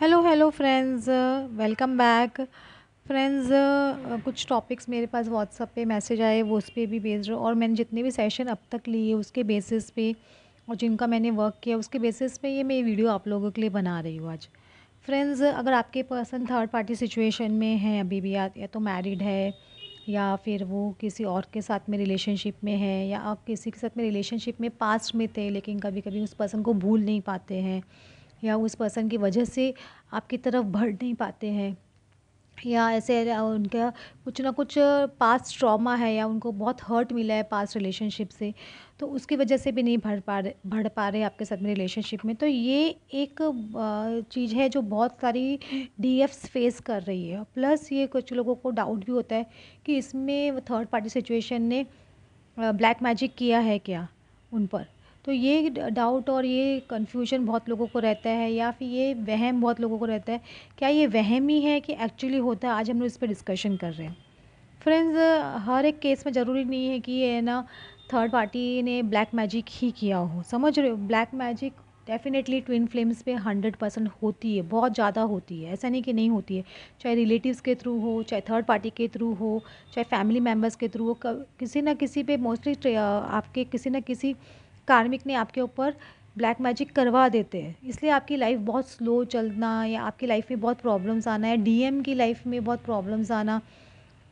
hello hello friends welcome back friends कुछ topics मेरे पास व्हाट्सअप पे मैसेज आए वो उस पर भी बेस्ड और मैंने जितने भी सेशन अब तक लिए उसके बेसिस पे और जिनका मैंने वर्क किया उसके बेसिस पे ये मैं वीडियो आप लोगों के लिए बना रही हूँ आज फ्रेंड्स अगर आपके पर्सन थर्ड पार्टी सिचुएशन में हैं अभी भी या, या तो मैरिड है या फिर वो किसी और के साथ में रिलेशनशिप में है या आप किसी के साथ में रिलेशनशिप में पास्ट में थे लेकिन कभी कभी उस पर्सन को भूल नहीं पाते हैं या उस पर्सन की वजह से आपकी तरफ बढ़ नहीं पाते हैं या ऐसे उनका कुछ ना कुछ पास ट्रॉमा है या उनको बहुत हर्ट मिला है पास रिलेशनशिप से तो उसकी वजह से भी नहीं भर पा रहे बढ़ पा रहे आपके साथ में रिलेशनशिप में तो ये एक चीज़ है जो बहुत सारी डी फेस कर रही है प्लस ये कुछ लोगों को डाउट भी होता है कि इसमें थर्ड पार्टी सिचुएशन ने ब्लैक मैजिक किया है क्या उन पर तो ये डाउट और ये कन्फ्यूजन बहुत लोगों को रहता है या फिर ये वहम बहुत लोगों को रहता है क्या ये वहम ही है कि एक्चुअली होता है आज हम लोग इस पर डिस्कशन कर रहे हैं फ्रेंड्स हर एक केस में ज़रूरी नहीं है कि ये ना थर्ड पार्टी ने ब्लैक मैजिक ही किया हो समझ रहे हो black magic definitely twin flames पे हंड्रेड परसेंट होती है बहुत ज़्यादा होती है ऐसा नहीं कि नहीं होती है चाहे रिलेटिव्स के थ्रू हो चाहे थर्ड पार्टी के थ्रू हो चाहे फैमिली मेम्बर्स के थ्रू हो किसी ना किसी पे मोस्टली आपके किसी ना किसी कार्मिक ने आपके ऊपर ब्लैक मैजिक करवा देते हैं इसलिए आपकी लाइफ बहुत स्लो चलना या आपकी लाइफ में बहुत प्रॉब्लम्स आना या डीएम की लाइफ में बहुत प्रॉब्लम्स आना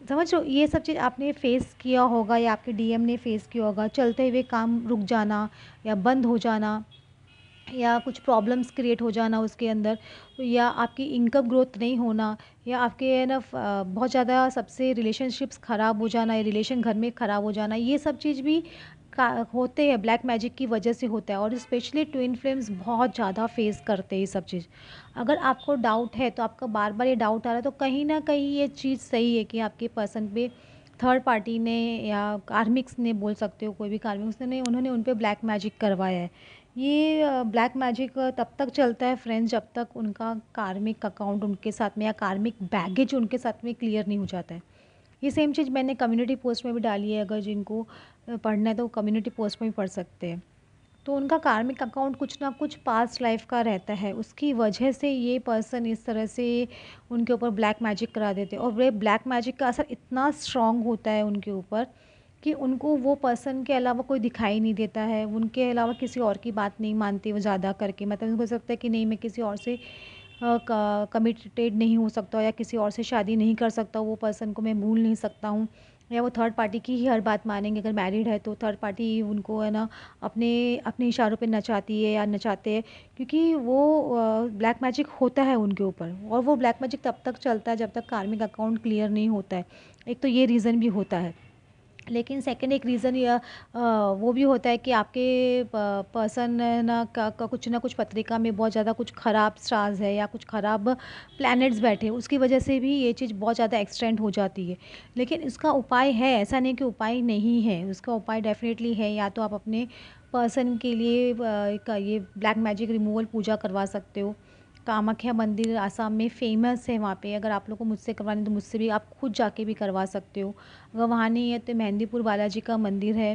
समझ लो ये सब चीज़ आपने फेस किया होगा या आपके डीएम ने फेस किया होगा चलते हुए काम रुक जाना या बंद हो जाना या कुछ प्रॉब्लम्स क्रिएट हो जाना उसके अंदर या आपकी इनकम ग्रोथ नहीं होना या आपके ना बहुत ज़्यादा सबसे रिलेशनशिप्स ख़राब हो जाना या रिलेशन घर में ख़राब हो जाना ये सब चीज़ भी का होते हैं ब्लैक मैजिक की वजह से होता है और स्पेशली ट्विन फ्लेम्स बहुत ज़्यादा फेस करते हैं ये सब चीज़ अगर आपको डाउट है तो आपका बार बार ये डाउट आ रहा है तो कहीं ना कहीं ये चीज़ सही है कि आपके पर्सन पे थर्ड पार्टी ने या कार्मिक्स ने बोल सकते हो कोई भी कार्मिक्स ने उन्होंने उन पर ब्लैक मैजिक करवाया है ये ब्लैक मैजिक तब तक चलता है फ्रेंड्स जब तक उनका कार्मिक अकाउंट उनके साथ में या कार्मिक बैगेज उनके साथ में क्लियर नहीं हो जाता है ये सेम चीज़ मैंने कम्युनिटी पोस्ट में भी डाली है अगर जिनको पढ़ना है तो कम्युनिटी पोस्ट में भी पढ़ सकते हैं तो उनका कार्मिक अकाउंट कुछ ना कुछ पास्ट लाइफ का रहता है उसकी वजह से ये पर्सन इस तरह से उनके ऊपर ब्लैक मैजिक करा देते हैं और वे ब्लैक मैजिक का असर इतना स्ट्रांग होता है उनके ऊपर कि उनको वो पर्सन के अलावा कोई दिखाई नहीं देता है उनके अलावा किसी और की बात नहीं मानते वो ज़्यादा करके मतलब उनको सकता है कि नहीं मैं किसी और से कमिटेड नहीं हो सकता या किसी और से शादी नहीं कर सकता वो पर्सन को मैं भूल नहीं सकता हूँ या वो थर्ड पार्टी की ही हर बात मानेंगे अगर मैरिड है तो थर्ड पार्टी उनको है ना अपने अपने इशारों पे नचाती है या नचाते हैं क्योंकि वो ब्लैक मैजिक होता है उनके ऊपर और वो ब्लैक मैजिक तब तक चलता है जब तक कार्मिक अकाउंट क्लियर नहीं होता है एक तो ये रीज़न भी होता है लेकिन सेकंड एक रीज़न वो भी होता है कि आपके पर्सन ना का, का कुछ ना कुछ पत्रिका में बहुत ज़्यादा कुछ ख़राब स्टार्स है या कुछ ख़राब प्लैनेट्स बैठे उसकी वजह से भी ये चीज़ बहुत ज़्यादा एक्सटेंड हो जाती है लेकिन इसका उपाय है ऐसा नहीं कि उपाय नहीं है उसका उपाय डेफिनेटली है या तो आप अपने पर्सन के लिए ये ब्लैक मैजिक रिमूवल पूजा करवा सकते हो कामाख्या मंदिर आसाम में फ़ेमस है वहाँ पे अगर आप लोग को मुझसे करवानी तो मुझसे भी आप खुद जाके भी करवा सकते हो अगर वहाँ नहीं है तो मेहंदीपुर बालाजी का मंदिर है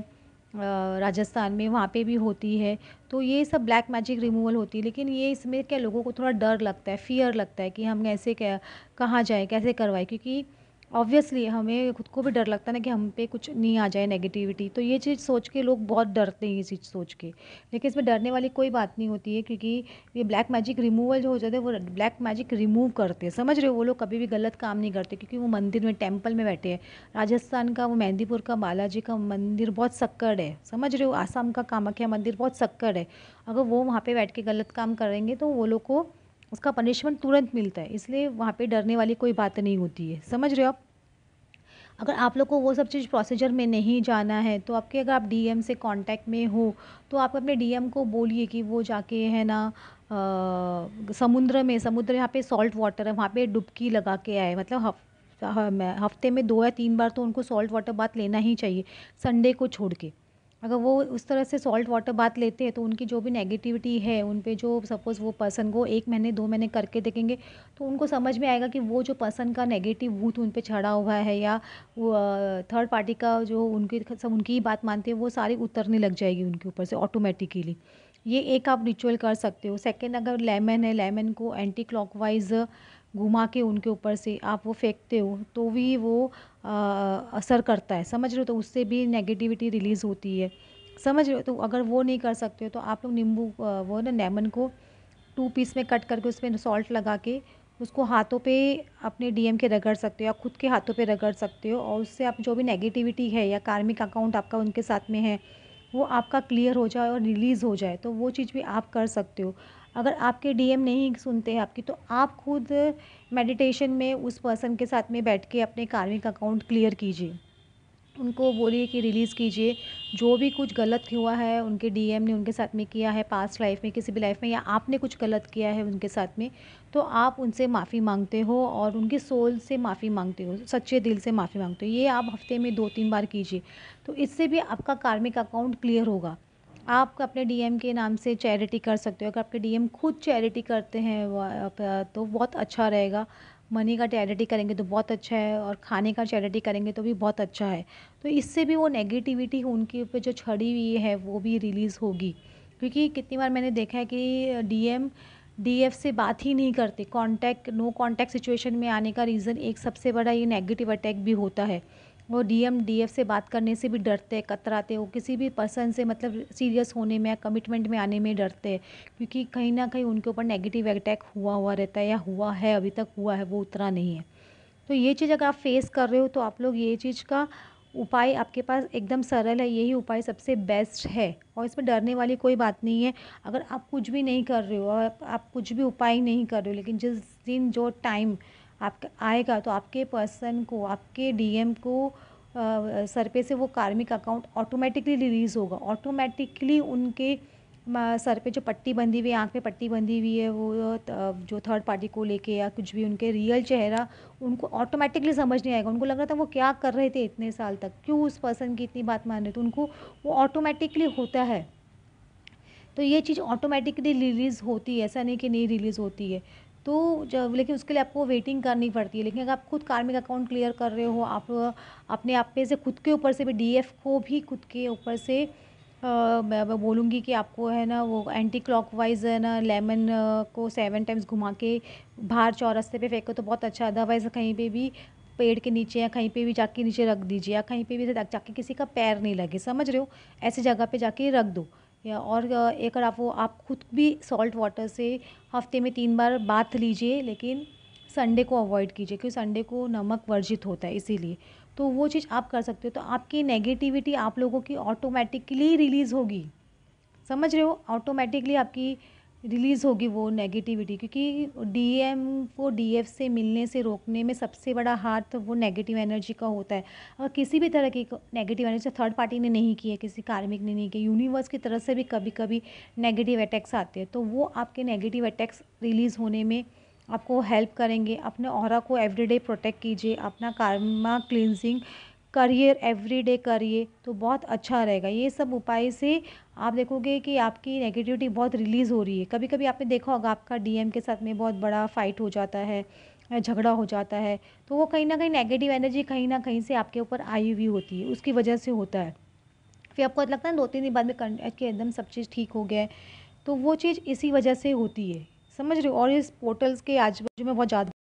राजस्थान में वहाँ पे भी होती है तो ये सब ब्लैक मैजिक रिमूवल होती है लेकिन ये इसमें क्या लोगों को थोड़ा डर लगता है फियर लगता है कि हम ऐसे क्या कहाँ जाएँ कैसे करवाएं क्योंकि ऑब्वियसली हमें खुद को भी डर लगता है ना कि हम पे कुछ नहीं आ जाए नेगेटिविटी तो ये चीज़ सोच के लोग बहुत डरते हैं ये चीज़ सोच के लेकिन इसमें डरने वाली कोई बात नहीं होती है क्योंकि ये ब्लैक मैजिक रिमूवल जो हो जाते हैं वो ब्लैक मैजिक रिमूव करते हैं समझ रहे हो वो लोग कभी भी गलत काम नहीं करते क्योंकि वो मंदिर में टेम्पल में बैठे हैं राजस्थान का वो मेहंदीपुर का बालाजी का मंदिर बहुत सक्कड़ है समझ रहे हो आसाम का कामाख्या मंदिर बहुत सक्कड़ है अगर वो वहाँ पर बैठ के गलत काम करेंगे तो वो लोग को उसका पनिशमेंट तुरंत मिलता है इसलिए वहाँ पे डरने वाली कोई बात नहीं होती है समझ रहे हो आप अगर आप लोग को वो सब चीज़ प्रोसीजर में नहीं जाना है तो आपके अगर आप डी से कॉन्टैक्ट में हो तो आप अपने डी को बोलिए कि वो जाके है ना आ, समुद्र में समुद्र यहाँ पे सॉल्ट वाटर है वहाँ पे डुबकी लगा के आए मतलब हफ, हफ्ते में दो या तीन बार तो उनको सॉल्ट वाटर बात लेना ही चाहिए संडे को छोड़ के अगर वो उस तरह से सॉल्ट वाटर बात लेते हैं तो उनकी जो भी नेगेटिविटी है उन पर जो सपोज़ वो पर्सन को एक महीने दो महीने करके देखेंगे तो उनको समझ में आएगा कि वो जो पर्सन का नेगेटिव भूत उन पर चढ़ा हुआ है या थर्ड पार्टी का जो उनकी सब उनकी ही बात मानते हैं वो सारी उतरने लग जाएगी उनके ऊपर से ऑटोमेटिकली ये एक आप रिचुअल कर सकते हो सेकेंड अगर लेमन है लेमन को एंटी क्लॉकवाइज घुमा के उनके ऊपर से आप वो फेंकते हो तो भी वो असर करता है समझ रहे हो तो उससे भी नेगेटिविटी रिलीज़ होती है समझ रहे हो तो अगर वो नहीं कर सकते हो तो आप लोग नींबू वो ना नेमन को टू पीस में कट करके उसमें सॉल्ट लगा के उसको हाथों पे अपने डीएम के रगड़ सकते हो या खुद के हाथों पे रगड़ सकते हो और उससे आप जो भी नेगेटिविटी है या कार्मिक अकाउंट आपका उनके साथ में है वो आपका क्लियर हो जाए और रिलीज़ हो जाए तो वो चीज़ भी आप कर सकते हो अगर आपके डीएम नहीं सुनते आपकी तो आप खुद मेडिटेशन में उस पर्सन के साथ में बैठ के अपने कार्मिक अकाउंट क्लियर कीजिए उनको बोलिए कि रिलीज़ कीजिए जो भी कुछ गलत हुआ है उनके डीएम ने उनके साथ में किया है पास्ट लाइफ में किसी भी लाइफ में या आपने कुछ गलत किया है उनके साथ में तो आप उनसे माफ़ी मांगते हो और उनके सोल से माफ़ी मांगते हो सच्चे दिल से माफ़ी मांगते हो ये आप हफ्ते में दो तीन बार कीजिए तो इससे भी आपका कार्मिक अकाउंट क्लियर होगा आप अपने डीएम के नाम से चैरिटी कर सकते हो अगर आपके डीएम खुद चैरिटी करते हैं तो बहुत अच्छा रहेगा मनी का चैरिटी करेंगे तो बहुत अच्छा है और खाने का चैरिटी करेंगे तो भी बहुत अच्छा है तो इससे भी वो नेगेटिविटी उनके ऊपर जो छड़ी हुई है वो भी रिलीज़ होगी क्योंकि कितनी बार मैंने देखा है कि डीएम डीएफ से बात ही नहीं करते कांटेक्ट नो कांटेक्ट सिचुएशन में आने का रीज़न एक सबसे बड़ा ये नेगेटिव अटैक भी होता है वो डीएम डीएफ से बात करने से भी डरते हैं कतराते वो किसी भी पर्सन से मतलब सीरियस होने में या कमिटमेंट में आने में डरते हैं क्योंकि कहीं ना कहीं उनके ऊपर नेगेटिव अटैक हुआ हुआ रहता है या हुआ है अभी तक हुआ है वो उतरा नहीं है तो ये चीज़ अगर आप फेस कर रहे हो तो आप लोग ये चीज़ का उपाय आपके पास एकदम सरल है यही उपाय सबसे बेस्ट है और इसमें डरने वाली कोई बात नहीं है अगर आप कुछ भी नहीं कर रहे हो आप कुछ भी उपाय नहीं कर रहे हो लेकिन जिस दिन जो टाइम आप आएगा तो आपके पर्सन को आपके डीएम को सर पे से वो कार्मिक अकाउंट ऑटोमेटिकली रिलीज़ होगा ऑटोमेटिकली उनके सर पे जो पट्टी बंधी हुई है आँख पे पट्टी बंधी हुई है वो जो थर्ड पार्टी को लेके या कुछ भी उनके रियल चेहरा उनको ऑटोमेटिकली समझ नहीं आएगा उनको लग रहा था वो क्या कर रहे थे इतने साल तक क्यों उस पर्सन की इतनी बात मान रहे थे उनको वो ऑटोमेटिकली होता है तो ये चीज़ ऑटोमेटिकली रिलीज़ होती है ऐसा नहीं कि नहीं रिलीज़ होती है तो जब लेकिन उसके लिए आपको वेटिंग करनी पड़ती है लेकिन अगर आप खुद कार्मिक अकाउंट क्लियर कर रहे हो आप अपने आप पे से खुद के ऊपर से भी डीएफ को भी खुद के ऊपर से आ, मैं बोलूँगी कि आपको है ना वो एंटी क्लॉकवाइज है ना लेमन को सेवन टाइम्स घुमा के बाहर चौरस्ते पे फेंको तो बहुत अच्छा अदरवाइज़ कहीं पे भी पेड़ के नीचे या कहीं पे भी जाके नीचे रख दीजिए या कहीं पे भी जाके किसी का पैर नहीं लगे समझ रहे हो ऐसी जगह पे जाके रख दो या और एक आप वो आप खुद भी सॉल्ट वाटर से हफ्ते में तीन बार बाथ लीजिए लेकिन संडे को अवॉइड कीजिए क्योंकि संडे को नमक वर्जित होता है इसीलिए तो वो चीज़ आप कर सकते हो तो आपकी नेगेटिविटी आप लोगों की ऑटोमेटिकली रिलीज़ होगी समझ रहे हो ऑटोमेटिकली आपकी रिलीज़ होगी वो नेगेटिविटी क्योंकि डीएम को डीएफ से मिलने से रोकने में सबसे बड़ा हाथ वो नेगेटिव एनर्जी का होता है और किसी भी तरह की नेगेटिव एनर्जी थर्ड पार्टी ने नहीं की है किसी कार्मिक ने नहीं किया यूनिवर्स की तरफ से भी कभी कभी नेगेटिव अटैक्स आते हैं तो वो आपके नेगेटिव अटैक्स रिलीज़ होने में आपको हेल्प करेंगे अपने और को एवरीडे प्रोटेक्ट कीजिए अपना कार्मा क्लिनजिंग करिए एवरीडे करिए तो बहुत अच्छा रहेगा ये सब उपाय से आप देखोगे कि आपकी नेगेटिविटी बहुत रिलीज़ हो रही है कभी कभी आपने देखा होगा आपका डीएम के साथ में बहुत बड़ा फाइट हो जाता है झगड़ा हो जाता है तो वो कहीं ना कहीं नेगेटिव एनर्जी कहीं ना कहीं से आपके ऊपर आई हुई होती है उसकी वजह से होता है फिर आपको लगता है दो तीन दिन बाद में कि एकदम सब चीज़ ठीक हो गया है तो वो चीज़ इसी वजह से होती है समझ रहे हो और इस पोर्टल्स के आजू बाजू में बहुत ज़्यादा